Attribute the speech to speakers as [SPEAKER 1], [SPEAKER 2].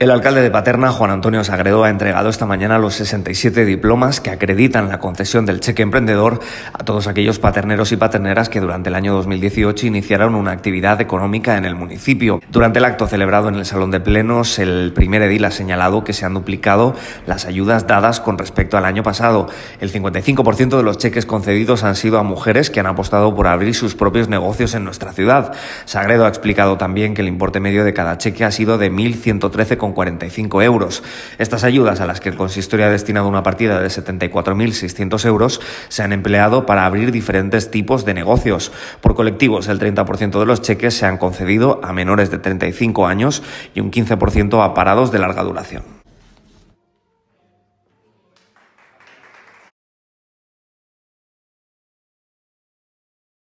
[SPEAKER 1] El alcalde de Paterna, Juan Antonio Sagredo, ha entregado esta mañana los 67 diplomas que acreditan la concesión del cheque emprendedor a todos aquellos paterneros y paterneras que durante el año 2018 iniciaron una actividad económica en el municipio. Durante el acto celebrado en el Salón de Plenos, el primer edil ha señalado que se han duplicado las ayudas dadas con respecto al año pasado. El 55% de los cheques concedidos han sido a mujeres que han apostado por abrir sus propios negocios en nuestra ciudad. Sagredo ha explicado también que el importe medio de cada cheque ha sido de 1.113,40 45 euros. Estas ayudas, a las que el consistorio ha destinado una partida de 74.600 euros, se han empleado para abrir diferentes tipos de negocios. Por colectivos, el 30% de los cheques se han concedido a menores de 35 años y un 15% a parados de larga duración.